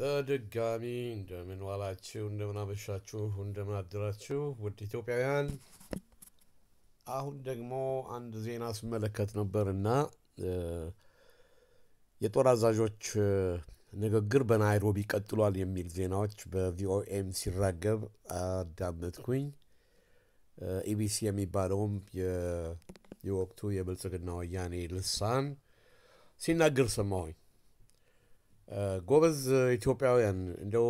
በድጋሚ እንደምን ዋላችሁ፣ እንደምን አመሻችሁ፣ እንደምን አድራችሁ ውድ ኢትዮጵያውያን። አሁን ደግሞ አንድ ዜና ስመለከት ነበር እና የጦር አዛዦች ንግግር በናይሮቢ ቀጥሏል የሚል ዜናዎች በቪኦኤም ሲራገብ አዳመጥኩኝ። ኢቢሲ የሚባለውም የወቅቱ የብልጽግና ወያኔ ልሳን ሲናገር ሰማሁኝ። ጎበዝ ኢትዮጵያውያን እንደው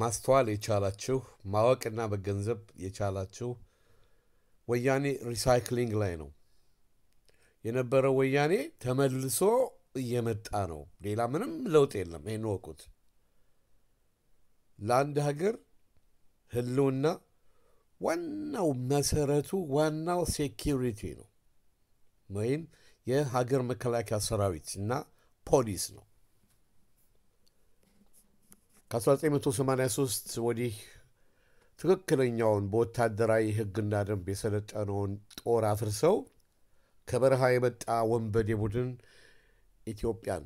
ማስተዋል የቻላችሁ ማወቅና መገንዘብ የቻላችሁ ወያኔ ሪሳይክሊንግ ላይ ነው የነበረው። ወያኔ ተመልሶ እየመጣ ነው። ሌላ ምንም ለውጥ የለም። ይህን ወቁት። ለአንድ ሀገር ህልውና ዋናው መሰረቱ ዋናው ሴኪሪቲ ነው፣ ወይም የሀገር መከላከያ ሰራዊት እና ፖሊስ ነው። ከ1983 ወዲህ ትክክለኛውን በወታደራዊ ሕግና ደንብ የሰለጠነውን ጦር አፍርሰው ከበረሃ የመጣ ወንበዴ ቡድን ኢትዮጵያን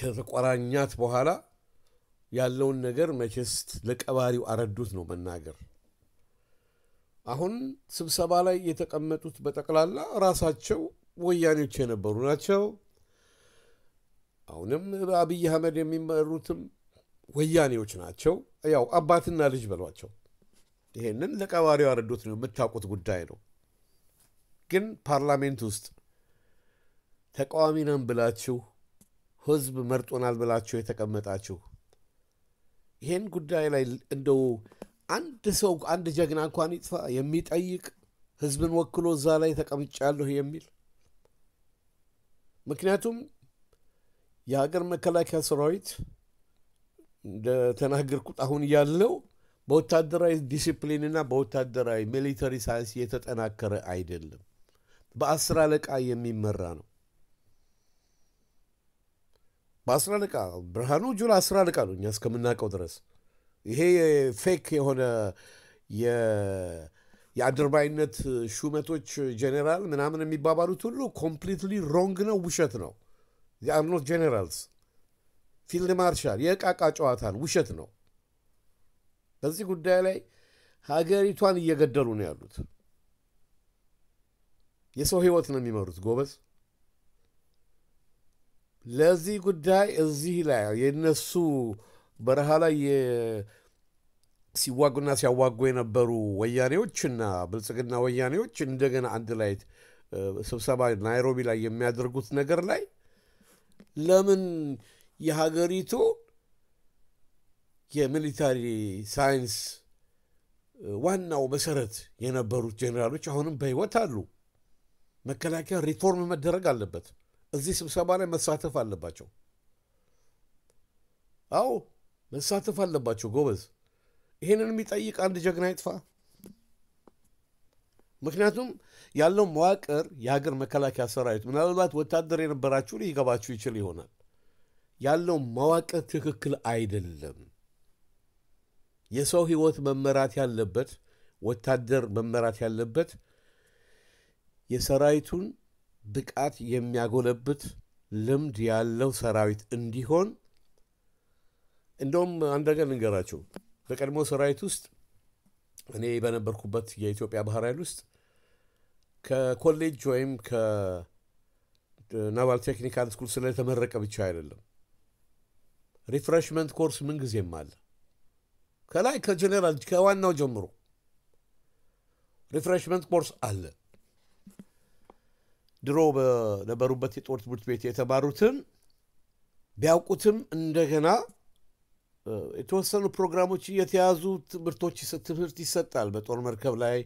ከተቆራኛት በኋላ ያለውን ነገር መቼስ ለቀባሪው አረዱት ነው መናገር። አሁን ስብሰባ ላይ የተቀመጡት በጠቅላላ ራሳቸው ወያኔዎች የነበሩ ናቸው። አሁንም በአብይ አህመድ የሚመሩትም ወያኔዎች ናቸው። ያው አባትና ልጅ በሏቸው። ይሄንን ለቀባሪው አረዶት ነው የምታውቁት ጉዳይ ነው። ግን ፓርላሜንት ውስጥ ተቃዋሚ ነን ብላችሁ ህዝብ መርጦናል ብላችሁ የተቀመጣችሁ ይሄን ጉዳይ ላይ እንደው አንድ ሰው አንድ ጀግና እንኳን ይጥፋ የሚጠይቅ ህዝብን ወክሎ እዛ ላይ ተቀምጫለሁ የሚል ምክንያቱም የሀገር መከላከያ ሰራዊት እንደተናገርኩት አሁን ያለው በወታደራዊ ዲሲፕሊንና በወታደራዊ ሚሊተሪ ሳይንስ የተጠናከረ አይደለም። በአስር አለቃ የሚመራ ነው። በአስር አለቃ ብርሃኑ ጁላ አስር አለቃ ነው እኛ እስከምናውቀው ድረስ። ይሄ ፌክ የሆነ የአድርባይነት ሹመቶች ጄኔራል ምናምን የሚባባሉት ሁሉ ኮምፕሊትሊ ሮንግ ነው፣ ውሸት ነው። ኖት ጄኔራልስ ፊልድ ማርሻል የእቃቃ ጨዋታ ውሸት ነው። በዚህ ጉዳይ ላይ ሀገሪቷን እየገደሉ ነው ያሉት። የሰው ህይወት ነው የሚመሩት ጎበዝ። ለዚህ ጉዳይ እዚህ ላይ የነሱ በረሃ ላይ ሲዋጉና ሲያዋጉ የነበሩ ወያኔዎችና ብልጽግና ወያኔዎች እንደገና አንድ ላይ ስብሰባ ናይሮቢ ላይ የሚያደርጉት ነገር ላይ ለምን የሀገሪቱ የሚሊታሪ ሳይንስ ዋናው መሰረት የነበሩት ጄኔራሎች አሁንም በህይወት አሉ። መከላከያ ሪፎርም መደረግ አለበት። እዚህ ስብሰባ ላይ መሳተፍ አለባቸው። አዎ መሳተፍ አለባቸው። ጎበዝ፣ ይሄንን የሚጠይቅ አንድ ጀግና ይጥፋ። ምክንያቱም ያለው መዋቅር የሀገር መከላከያ ሰራዊት ምናልባት ወታደር የነበራችሁ ሊገባችሁ ይችል ይሆናል ያለው መዋቅር ትክክል አይደለም። የሰው ህይወት መመራት ያለበት ወታደር መመራት ያለበት የሰራዊቱን ብቃት የሚያጎለብት ልምድ ያለው ሰራዊት እንዲሆን እንደውም አንድ ነገር ልንገራቸው። በቀድሞ ሰራዊት ውስጥ እኔ በነበርኩበት የኢትዮጵያ ባህር ኃይል ውስጥ ከኮሌጅ ወይም ከናቫል ቴክኒካል ስኩል ስለተመረቀ ብቻ አይደለም ሪፍሬሽመንት ኮርስ ምን ጊዜም አለ። ከላይ ከጀኔራል ከዋናው ጀምሮ ሪፍሬሽመንት ኮርስ አለ። ድሮ በነበሩበት የጦር ትምህርት ቤት የተማሩትን ቢያውቁትም እንደገና የተወሰኑ ፕሮግራሞች የተያዙ ትምህርቶች ትምህርት ይሰጣል። በጦር መርከብ ላይ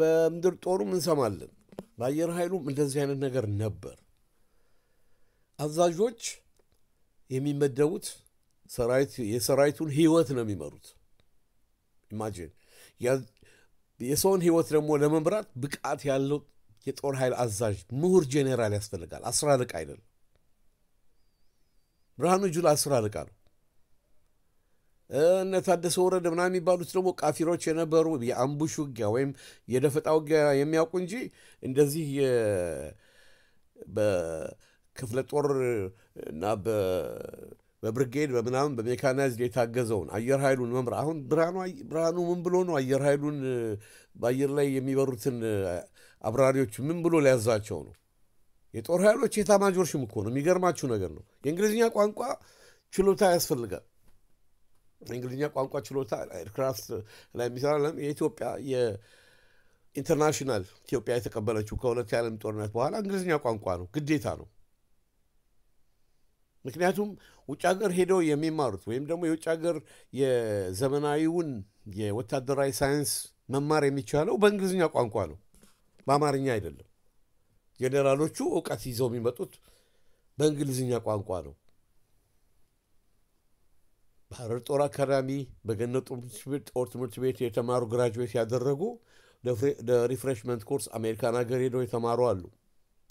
በምድር ጦሩም እንሰማለን። በአየር ኃይሉም እንደዚህ አይነት ነገር ነበር። አዛዦች የሚመደቡት የሰራዊቱን ህይወት ነው የሚመሩት። ኢማጂን የሰውን ህይወት ደግሞ ለመምራት ብቃት ያለው የጦር ኃይል አዛዥ ምሁር ጄኔራል ያስፈልጋል። አስር አለቃ አይደለም። ብርሃኑ ጁላ አስር አለቃ ነው። እነ ታደሰ ወረደ ምና የሚባሉት ደግሞ ቃፊሮች የነበሩ የአምቡሽ ውጊያ ወይም የደፈጣ ውጊያ የሚያውቁ እንጂ እንደዚህ ክፍለ ጦር እና በብርጌድ በምናምን በሜካናይዝድ የታገዘውን አየር ኃይሉን መምራ አሁን ብርሃኑ ምን ብሎ ነው አየር ኃይሉን በአየር ላይ የሚበሩትን አብራሪዎች ምን ብሎ ሊያዛቸው ነው? የጦር ኃይሎች የኤታማዦር ሹም እኮ ነው። የሚገርማችሁ ነገር ነው። የእንግሊዝኛ ቋንቋ ችሎታ ያስፈልጋል። የእንግሊዝኛ ቋንቋ ችሎታ ኤርክራፍት ላይ የሚሰራ የኢትዮጵያ የኢንተርናሽናል ኢትዮጵያ የተቀበለችው ከሁለት የዓለም ጦርነት በኋላ እንግሊዝኛ ቋንቋ ነው፣ ግዴታ ነው። ምክንያቱም ውጭ ሀገር ሄደው የሚማሩት ወይም ደግሞ የውጭ ሀገር የዘመናዊውን የወታደራዊ ሳይንስ መማር የሚቻለው በእንግሊዝኛ ቋንቋ ነው፣ በአማርኛ አይደለም። ጄኔራሎቹ እውቀት ይዘው የሚመጡት በእንግሊዝኛ ቋንቋ ነው። በሐረር ጦር አካዳሚ፣ በገነት ጦር ትምህርት ቤት የተማሩ ግራጁዌት ያደረጉ ለሪፍሬሽመንት ኮርስ አሜሪካን ሀገር ሄደው የተማሩ አሉ።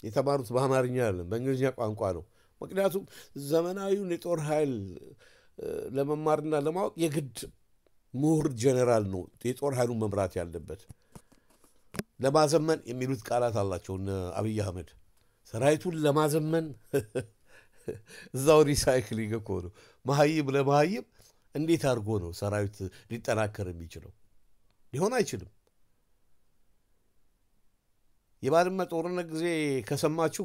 የተማሩት በአማርኛ አይደለም፣ በእንግሊዝኛ ቋንቋ ነው። ምክንያቱም ዘመናዊውን የጦር ኃይል ለመማርና ለማወቅ የግድ ምሁር ጀኔራል ነው የጦር ኃይሉን መምራት ያለበት። ለማዘመን የሚሉት ቃላት አላቸው አብይ አህመድ። ሰራዊቱን ለማዘመን እዛው ሪሳይክሊንግ እኮ ነው። መሀይም ለመሀይም እንዴት አድርጎ ነው ሰራዊት ሊጠናከር የሚችለው? ሊሆን አይችልም። የባድመ ጦርነት ጊዜ ከሰማችሁ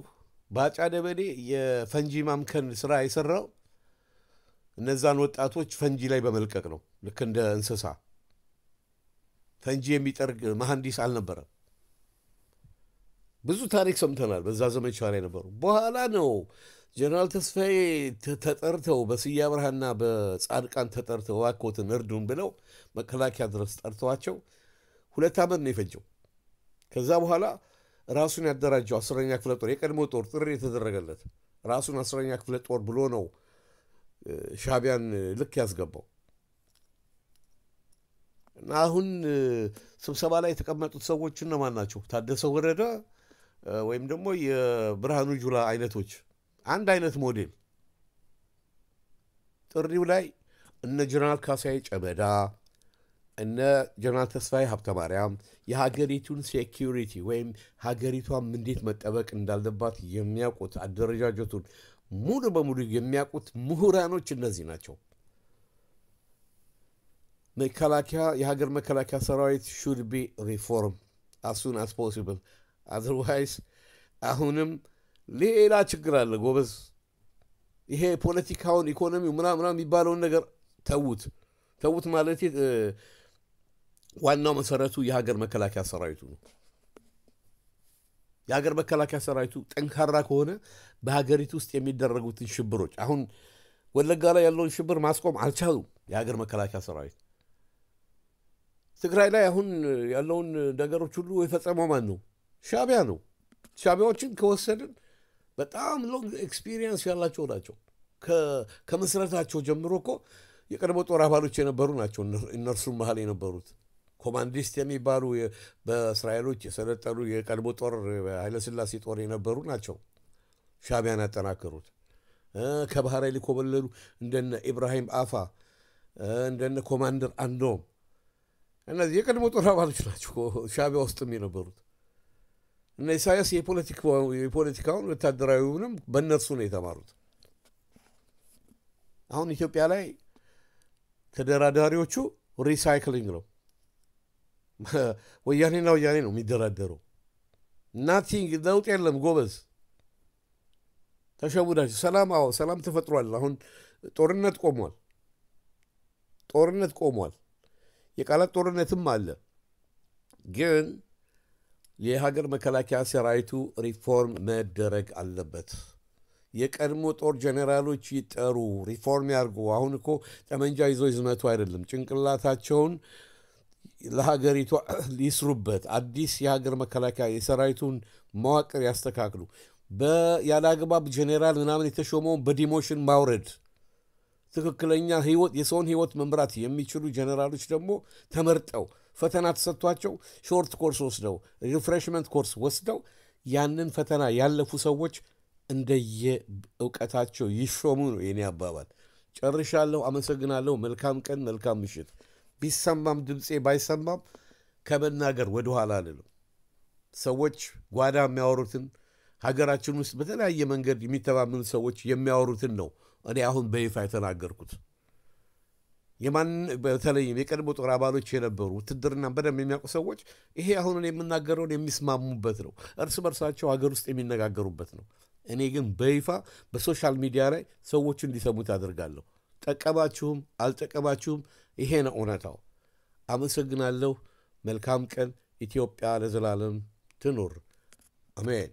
ባጫ ደበሌ የፈንጂ ማምከን ስራ የሰራው እነዛን ወጣቶች ፈንጂ ላይ በመልቀቅ ነው። ልክ እንደ እንስሳ ፈንጂ የሚጠርግ መሐንዲስ አልነበረም። ብዙ ታሪክ ሰምተናል። በዛ ዘመቻ ላይ ነበሩ። በኋላ ነው ጀነራል ተስፋዬ ተጠርተው በስያ ብርሃና በጻድቃን ተጠርተው እባክዎትን እርዱን ብለው መከላከያ ድረስ ጠርተዋቸው ሁለት ዓመት ነው የፈጀው። ከዛ በኋላ ራሱን ያደራጀው አስረኛ ክፍለ ጦር የቀድሞ ጦር ጥሪ የተደረገለት ራሱን አስረኛ ክፍለ ጦር ብሎ ነው ሻቢያን ልክ ያስገባው እና አሁን ስብሰባ ላይ የተቀመጡት ሰዎች እነማን ናቸው? ታደሰ ወረደ ወይም ደግሞ የብርሃኑ ጁላ አይነቶች አንድ አይነት ሞዴል ጥሪው ላይ እነ ጀነራል ካሳይ ጨበዳ እነ ጀነራል ተስፋዬ ሀብተማርያም የሀገሪቱን ሴኪሪቲ ወይም ሀገሪቷም እንዴት መጠበቅ እንዳለባት የሚያውቁት አደረጃጀቱን ሙሉ በሙሉ የሚያውቁት ምሁራኖች እነዚህ ናቸው። መከላከያ የሀገር መከላከያ ሰራዊት ሹድ ቢ ሪፎርም አሱን አስ ፖሲብል አዘርዋይስ አሁንም ሌላ ችግር አለ ጎበዝ። ይሄ ፖለቲካውን ኢኮኖሚው ምናምና የሚባለውን ነገር ተዉት ተዉት ማለት ዋናው መሰረቱ የሀገር መከላከያ ሰራዊቱ ነው። የሀገር መከላከያ ሰራዊቱ ጠንካራ ከሆነ በሀገሪቱ ውስጥ የሚደረጉትን ሽብሮች አሁን ወለጋ ላይ ያለውን ሽብር ማስቆም አልቻሉም። የሀገር መከላከያ ሰራዊት ትግራይ ላይ አሁን ያለውን ነገሮች ሁሉ የፈጸመው ማን ነው? ሻቢያ ነው። ሻቢያዎችን ከወሰድን በጣም ሎንግ ኤክስፒሪየንስ ያላቸው ናቸው። ከመስረታቸው ጀምሮ እኮ የቀድሞ ጦር አባሎች የነበሩ ናቸው። እነርሱም መሀል የነበሩት ኮማንዲስት የሚባሉ በእስራኤሎች የሰለጠኑ የቀድሞ ጦር ኃይለስላሴ ጦር የነበሩ ናቸው። ሻቢያን ያጠናከሩት ከባህር ኃይል ኮበለሉ እንደነ ኢብራሂም አፋ እንደነ ኮማንደር አንዶም እነዚህ የቀድሞ ጦር አባሎች ናቸው ሻቢያ ውስጥም የነበሩት እና ኢሳያስ የፖለቲካውን ወታደራዊውንም በእነርሱ ነው የተማሩት። አሁን ኢትዮጵያ ላይ ተደራዳሪዎቹ ሪሳይክሊንግ ነው ወያኔና ወያኔ ነው የሚደራደሩ። ናቲንግ ለውጥ የለም ጎበዝ፣ ተሸውዳችሁ። ሰላም አዎ ሰላም ተፈጥሯል። አሁን ጦርነት ቆሟል። ጦርነት ቆሟል። የቃላት ጦርነትም አለ። ግን የሀገር መከላከያ ሰራዊቱ ሪፎርም መደረግ አለበት። የቀድሞ ጦር ጀኔራሎች ይጠሩ፣ ሪፎርም ያርጉ አሁን እኮ ጠመንጃ ይዞ ይዝመቱ አይደለም ጭንቅላታቸውን ለሀገሪቷ ሊስሩበት አዲስ የሀገር መከላከያ የሰራዊቱን መዋቅር ያስተካክሉ። ያለ አግባብ ጄኔራል ምናምን የተሾመውን በዲሞሽን ማውረድ። ትክክለኛ ህይወት የሰውን ህይወት መምራት የሚችሉ ጄኔራሎች ደግሞ ተመርጠው ፈተና ተሰጥቷቸው ሾርት ኮርስ ወስደው ሪፍሬሽመንት ኮርስ ወስደው ያንን ፈተና ያለፉ ሰዎች እንደየ እውቀታቸው ይሾሙ ነው የኔ አባባል። ጨርሻለሁ። አመሰግናለሁ። መልካም ቀን፣ መልካም ምሽት። ቢሰማም ድምፄ ባይሰማም ከመናገር ወደኋላ አልልም። ሰዎች ጓዳ የሚያወሩትን ሀገራችን ውስጥ በተለያየ መንገድ የሚተማመኑ ሰዎች የሚያወሩትን ነው እኔ አሁን በይፋ የተናገርኩት። የማን በተለይም የቀድሞ ጦር አባሎች የነበሩ ውትድርና በደንብ የሚያውቁ ሰዎች ይሄ አሁን የምናገረውን የሚስማሙበት ነው። እርስ በርሳቸው ሀገር ውስጥ የሚነጋገሩበት ነው። እኔ ግን በይፋ በሶሻል ሚዲያ ላይ ሰዎቹ እንዲሰሙት አደርጋለሁ። ጠቀማችሁም አልጠቀማችሁም ይሄ ነው እውነታው። አመሰግናለሁ። መልካም ቀን። ኢትዮጵያ ለዘላለም ትኑር። አሜን።